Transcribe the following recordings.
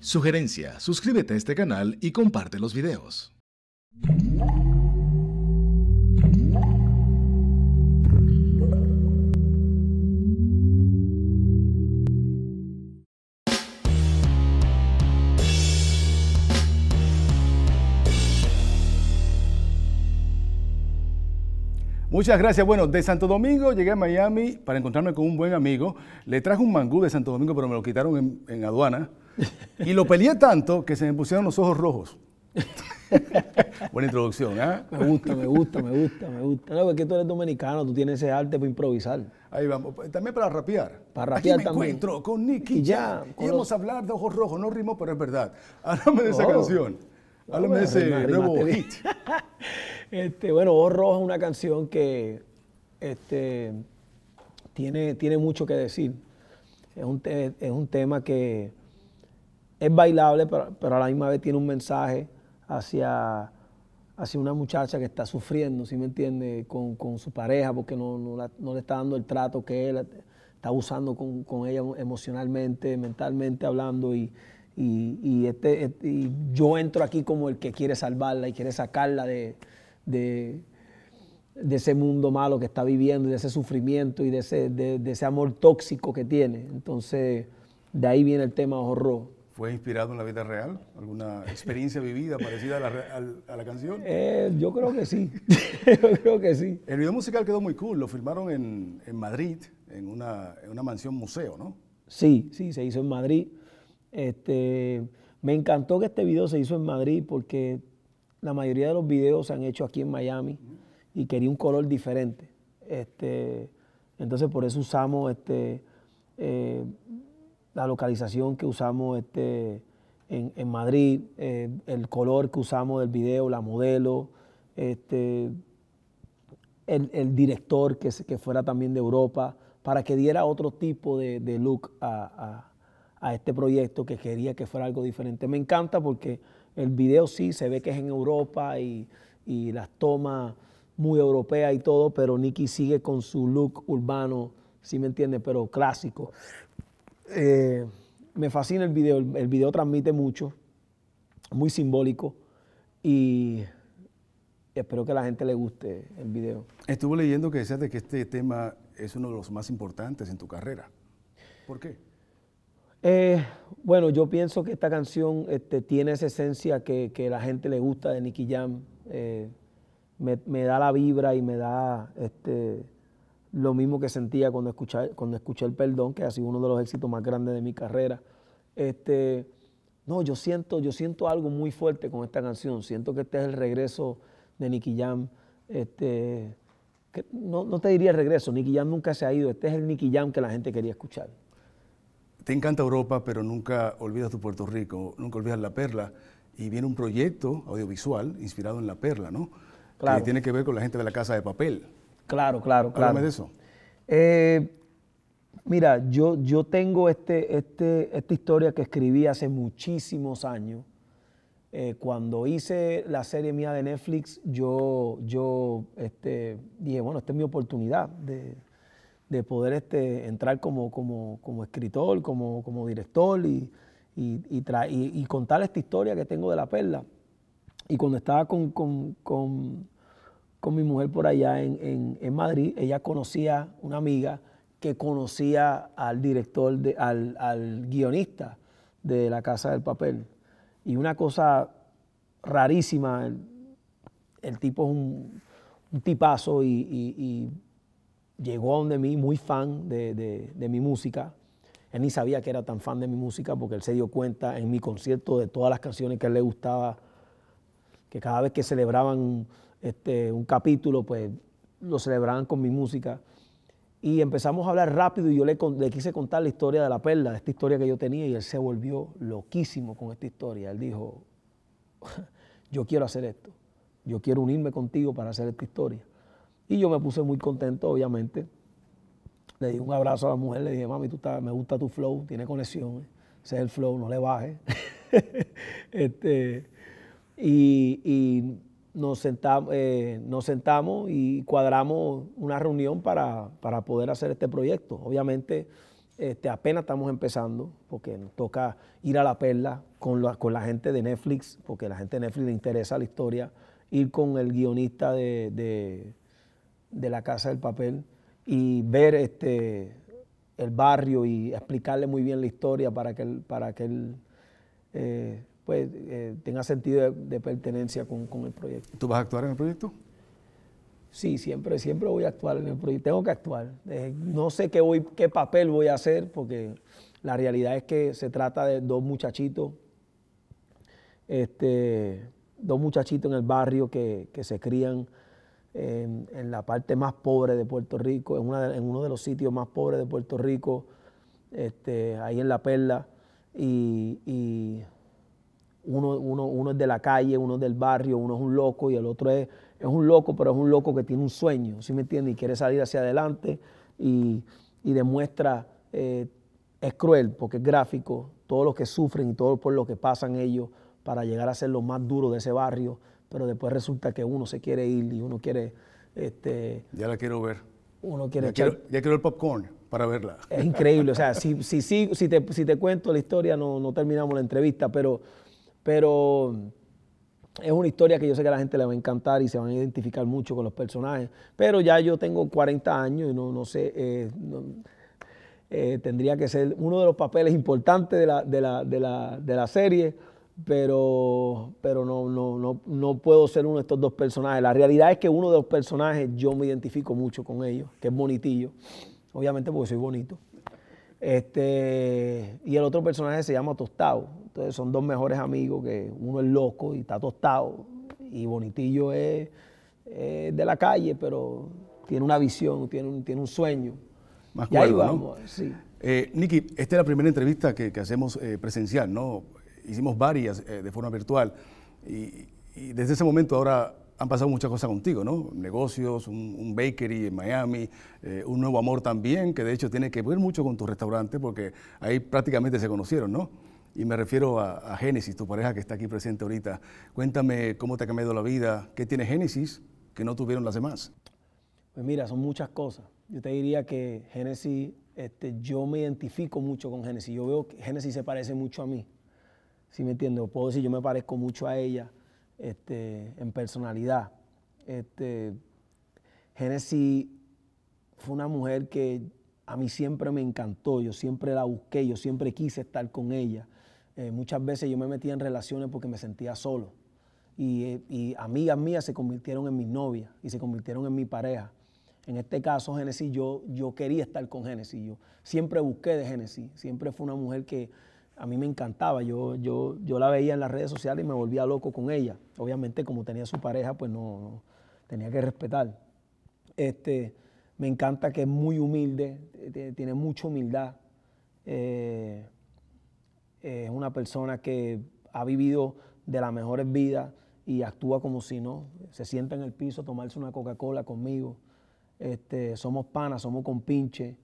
Sugerencia, suscríbete a este canal y comparte los videos. Muchas gracias. Bueno, de Santo Domingo llegué a Miami para encontrarme con un buen amigo. Le traje un mangú de Santo Domingo, pero me lo quitaron en, en aduana. Y lo peleé tanto que se me pusieron los ojos rojos. Buena introducción, ¿eh? Me gusta, me gusta, me gusta, me gusta. No, porque tú eres dominicano, tú tienes ese arte para improvisar. Ahí vamos. Pues, también para rapear. Para rapear Aquí me encuentro con Nicky y ya. los... hablar de Ojos Rojos. No rimó, pero es verdad. Háblame de esa oh. canción. Háblame de ese nuevo hit. este, bueno, Ojos Rojos es una canción que este, tiene, tiene mucho que decir. Es un, es un tema que es bailable, pero, a la misma vez tiene un mensaje hacia, hacia una muchacha que está sufriendo, ¿sí me entiende? Con, su pareja, porque no, le está dando el trato que él está abusando con, ella emocionalmente, mentalmente hablando y, este, este yo entro aquí como el que quiere salvarla y quiere sacarla de, de, ese mundo malo que está viviendo de ese sufrimiento y de ese, de ese amor tóxico que tiene. Entonces, de ahí viene el tema horror. ¿Fue inspirado en la vida real? ¿Alguna experiencia vivida parecida a la, canción? Eh, yo creo que sí. yo creo que sí. El video musical quedó muy cool. Lo filmaron en, Madrid, en una, mansión museo, ¿no? Sí, sí, se hizo en Madrid. Este, me encantó que este video se hizo en Madrid porque la mayoría de los videos se han hecho aquí en Miami y quería un color diferente. Este, entonces por eso usamos este, eh, la localización que usamos este, en, Madrid, eh, el color que usamos del video, la modelo, este, el, director que, que fuera también de Europa, para que diera otro tipo de, look a, este proyecto que quería que fuera algo diferente. Me encanta porque el video sí se ve que es en Europa y, y las tomas muy europeas y todo, pero Nicky sigue con su look urbano, ¿sí me entiende Pero clásico. Eh, me fascina el video, el, video transmite mucho, muy simbólico y espero que a la gente le guste el video. Estuve leyendo que decías de que este tema es uno de los más importantes en tu carrera. ¿Por qué? Eh, bueno, yo pienso que esta canción este, tiene esa esencia que, la gente le gusta de Nicky Jam. Eh, me, me, da la vibra y me da este, lo mismo que sentía cuando escuché, cuando escuché El Perdón, que ha sido uno de los éxitos más grandes de mi carrera. Este, no, yo siento, yo siento algo muy fuerte con esta canción. Siento que este es el regreso de Nicky Jam. Este, no, te diría regreso, Nicky Jam nunca se ha ido. Este es el Nicky Jam que la gente quería escuchar. Te encanta Europa, pero nunca olvidas tu Puerto Rico, nunca olvidas La Perla. Y viene un proyecto audiovisual inspirado en La Perla, ¿no? Claro. tiene que ver con la gente de la Casa de Papel. Claro, claro, claro. de eso. Eh, mira, yo, yo tengo este, este, esta historia que escribí hace muchísimos años. Eh, cuando hice la serie mía de Netflix, yo, yo este, dije, bueno, esta es mi oportunidad de, poder este, entrar como, escritor, como, como director y, y, contar esta historia que tengo de la perla. Y cuando estaba con con mi mujer por allá en, Madrid, ella conocía una amiga que conocía al director, al, guionista de La Casa del Papel. Y una cosa rarísima, el, tipo es un, tipazo y, llegó a donde mí muy fan de, de mi música. Él ni sabía que era tan fan de mi música porque él se dio cuenta en mi concierto de todas las canciones que a él le gustaba, que cada vez que celebraban este, un capítulo, pues lo celebraban con mi música. Y empezamos a hablar rápido y yo le, quise contar la historia de la perla, esta historia que yo tenía, y él se volvió loquísimo con esta historia. Él dijo, yo quiero hacer esto, yo quiero unirme contigo para hacer esta historia. Y yo me puse muy contento, obviamente. Le di un abrazo a la mujer, le dije, mami, tú me gusta tu flow, tiene conexión, ese el flow, no le bajes. Este, y nos, sentamos, eh, nos sentamos y cuadramos una reunión para, poder hacer este proyecto. Obviamente, este, apenas estamos empezando, porque nos toca ir a la perla con la, con la gente de Netflix, porque a la gente de Netflix le interesa la historia, ir con el guionista de, La Casa del Papel y ver este, el barrio y explicarle muy bien la historia para que él, para que eh, pues eh, tenga sentido de, pertenencia con, el proyecto. ¿Tú vas a actuar en el proyecto? Sí, siempre, siempre voy a actuar en el proyecto. Tengo que actuar. Eh, no sé qué, voy, qué papel voy a hacer, porque la realidad es que se trata de dos muchachitos, este, dos muchachitos en el barrio que, se crían en, la parte más pobre de Puerto Rico, en, uno de los sitios más pobres de Puerto Rico, este, ahí en La Perla. y uno, uno, uno, es de la calle, uno es del barrio, uno es un loco y el otro es, un loco, pero es un loco que tiene un sueño, ¿sí me entiendes? Y quiere salir hacia adelante y, demuestra, eh, es cruel porque es gráfico, todos los que sufren y todo por lo que pasan ellos para llegar a ser los más duros de ese barrio, pero después resulta que uno se quiere ir y uno quiere... Este, ya la quiero ver. Uno quiere ya, quiero, ya quiero el popcorn para verla. Es increíble, o sea, si, si, si, te, cuento la historia no, no terminamos la entrevista, pero pero es una historia que yo sé que a la gente le va a encantar y se van a identificar mucho con los personajes. Pero ya yo tengo 40 años y no, sé, eh, eh, tendría que ser uno de los papeles importantes de la, serie. Pero, pero no, no, no, puedo ser uno de estos dos personajes. La realidad es que uno de los personajes yo me identifico mucho con ellos, que es Bonitillo. Obviamente porque soy bonito. Este, y el otro personaje se llama Tostado. Entonces son dos mejores amigos que uno es loco y está tostado. Y Bonitillo es, de la calle, pero tiene una visión, tiene un, tiene un sueño. Más y ahí vamos, sí. Eh, Nicky, esta es la primera entrevista que, hacemos eh, presencial, ¿no? Hicimos varias eh, de forma virtual. y desde ese momento ahora han pasado muchas cosas contigo, ¿no? Negocios, un, bakery en Miami, eh, un nuevo amor también, que de hecho tiene que ver mucho con tu restaurante porque ahí prácticamente se conocieron, ¿no? Y me refiero a, Génesis, tu pareja que está aquí presente ahorita. Cuéntame cómo te ha cambiado la vida, qué tiene Génesis que no tuvieron las demás. Pues mira, son muchas cosas. Yo te diría que Génesis, este, yo me identifico mucho con Génesis. Yo veo que Génesis se parece mucho a mí. Si me entiendes? Puedo decir, yo me parezco mucho a ella este, en personalidad. Este, Genesis fue una mujer que a mí siempre me encantó, yo siempre la busqué, yo siempre quise estar con ella. Eh, muchas veces yo me metía en relaciones porque me sentía solo. Eh, y, amigas mías se convirtieron en mis novias y se convirtieron en mi pareja. En este caso, Génesis, yo, yo quería estar con Génesis. Yo siempre busqué de Génesis. Siempre fue una mujer que, a mí me encantaba. Yo, yo, yo la veía en las redes sociales y me volvía loco con ella. Obviamente, como tenía su pareja, pues no, tenía que respetar. Este, me encanta que es muy humilde, eh, tiene mucha humildad. Eh, es una persona que ha vivido de las mejores vidas y actúa como si no. Se sienta en el piso a tomarse una Coca-Cola conmigo. Este, somos panas, somos compinches.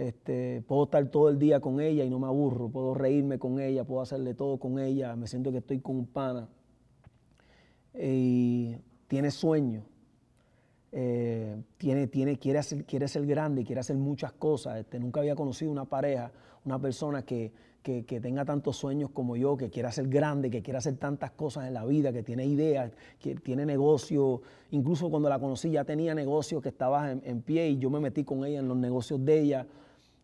Este, puedo estar todo el día con ella y no me aburro, puedo reírme con ella, puedo hacerle todo con ella, me siento que estoy con un pana. Y tiene sueños, eh, tiene, tiene, quiere, hacer, quiere ser grande, quiere hacer muchas cosas. Este, nunca había conocido una pareja, una persona que, tenga tantos sueños como yo, que quiera ser grande, que quiera hacer tantas cosas en la vida, que tiene ideas, que tiene negocio Incluso cuando la conocí ya tenía negocios que estaban en pie y yo me metí con ella en los negocios de ella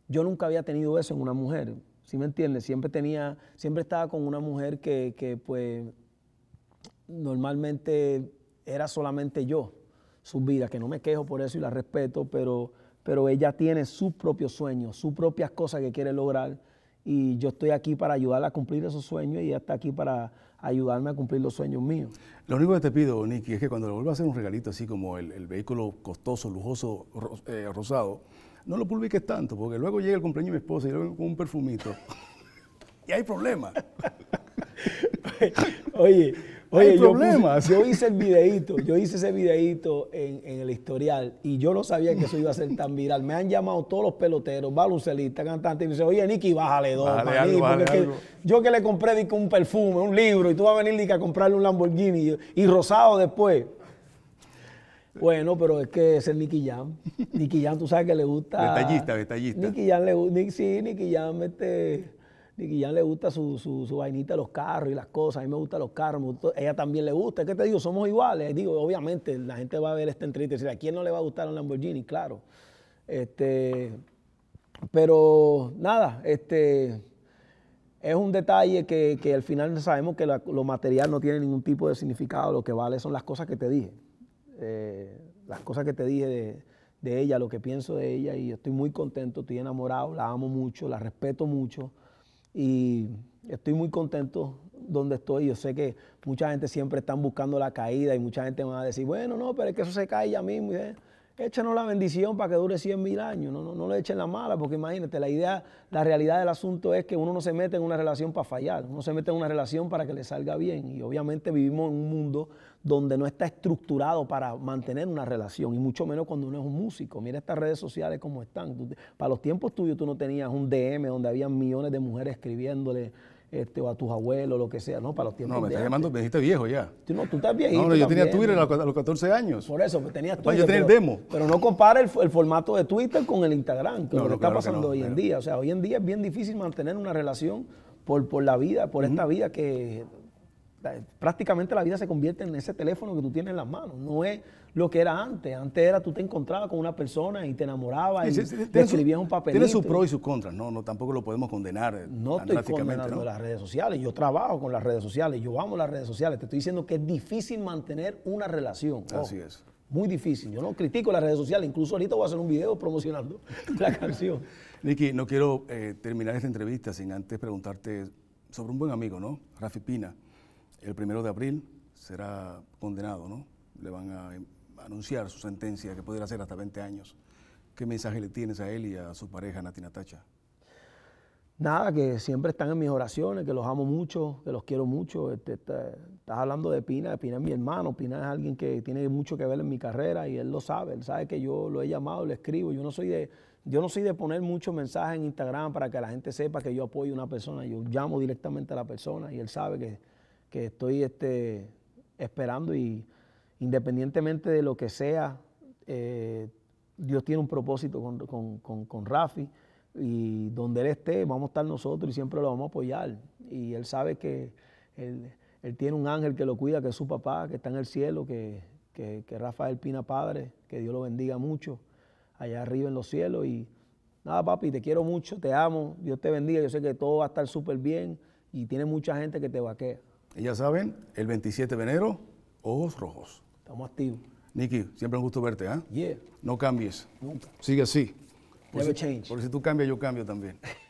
yo nunca había tenido eso en una mujer, ¿sí me entiendes? Siempre tenía, siempre estaba con una mujer que, pues normalmente era solamente yo, su vida, que no me quejo por eso y la respeto, pero, pero ella tiene sus propios sueños, sus propias cosas que quiere lograr y yo estoy aquí para ayudarla a cumplir esos sueños y ella está aquí para ayudarme a cumplir los sueños míos. Lo único que te pido, Nicky, es que cuando le vuelva a hacer un regalito así como el, vehículo costoso, lujoso, eh, rosado, no lo publiques tanto, porque luego llega el cumpleaños de mi esposa y yo vengo con un perfumito. y hay problemas. oye, oye, yo, problemas. yo, hice el videíto, yo hice ese videíto en, el historial y yo no sabía que eso iba a ser tan viral. Me han llamado todos los peloteros, baloncelistas, cantantes, y me dicen, oye, Niki, bájale dos, yo que le compré un perfume, un libro, y tú vas a venir a comprarle un Lamborghini y, y rosado después. Bueno, pero es que es es Nicky Jam. Nicky Jam, tú sabes que le gusta. Detallista, detallista. Nicky Jam le gusta. Sí, Nicky Jam, este. Nicky Jam le gusta su, su, vainita de los carros y las cosas. A mí me gustan los carros. ella también le gusta. Es que te digo, somos iguales. Digo, obviamente, la gente va a ver este entrevista y decir, ¿a quién no le va a gustar un Lamborghini? Claro. Este. Pero nada, este es un detalle que, al final sabemos que lo material no tiene ningún tipo de significado, lo que vale son las cosas que te dije. Eh, las cosas que te dije de, ella, lo que pienso de ella, y estoy muy contento, estoy enamorado, la amo mucho, la respeto mucho, y estoy muy contento donde estoy. Yo sé que mucha gente siempre está buscando la caída y mucha gente va a decir, bueno, no, pero es que eso se cae ya mismo. Y, Échenos la bendición para que dure cien mil años, no, le echen la mala, porque imagínate, la idea, la realidad del asunto es que uno no se mete en una relación para fallar, uno se mete en una relación para que le salga bien. Y obviamente vivimos en un mundo donde no está estructurado para mantener una relación, y mucho menos cuando uno es un músico. Mira estas redes sociales como están. para los tiempos tuyos tú no tenías un DM donde había millones de mujeres escribiéndole este, o a tus abuelos, lo que sea, ¿no? Para los tiempos. No, me estás llamando, me dijiste viejo ya. Tú, no, tú estás viejito. No, yo tenía Twitter a los 14 años. Por eso, pues, tenías Twitter. Yo tenía pero, el demo. Pero no compara el, formato de Twitter con el Instagram, que es lo que está pasando hoy en día. O sea, hoy en día es bien difícil mantener una relación por, por la vida, por esta vida que prácticamente la vida se convierte en ese teléfono que tú tienes en las manos. No es lo que era antes. Antes era tú te encontrabas con una persona y te enamorabas y te escribías un papel Tiene sus pros y sus contras. No, no, tampoco lo podemos condenar. Eh, no estoy condenando las redes sociales. Yo trabajo con las redes sociales. Yo amo las redes sociales. Te estoy diciendo que es difícil mantener una relación. Así es. Muy difícil. Yo no critico las redes sociales. Incluso ahorita voy a hacer un video promocionando la canción. Nicky, no quiero eh, terminar esta entrevista sin antes preguntarte sobre un buen amigo, ¿no? Rafi Pina el primero de abril será condenado, ¿no? Le van a em, anunciar su sentencia, que podría ser hasta 20 años. ¿Qué mensaje le tienes a él y a su pareja, Natina Tacha? Nada, que siempre están en mis oraciones, que los amo mucho, que los quiero mucho. Este, estás hablando de Pina, Pina es mi hermano, Pina es alguien que tiene mucho que ver en mi carrera y él lo sabe, él sabe que yo lo he llamado, le escribo, yo no soy de, yo no soy de poner muchos mensajes en Instagram para que la gente sepa que yo apoyo a una persona, yo llamo directamente a la persona y él sabe que estoy este, esperando y independientemente de lo que sea, eh, Dios tiene un propósito con, Rafi y donde Él esté vamos a estar nosotros y siempre lo vamos a apoyar. Y Él sabe que Él, tiene un ángel que lo cuida, que es su papá, que está en el cielo, que, que Rafael Pina Padre, que Dios lo bendiga mucho allá arriba en los cielos y nada, papi, te quiero mucho, te amo, Dios te bendiga, yo sé que todo va a estar súper bien y tiene mucha gente que te vaquea. Y ya saben, el 27 de enero, ojos rojos. Estamos activos. Nicky, siempre un gusto verte, ¿ah? Yeah. No cambies. Sigue así. change. Porque si tú cambias, yo cambio también.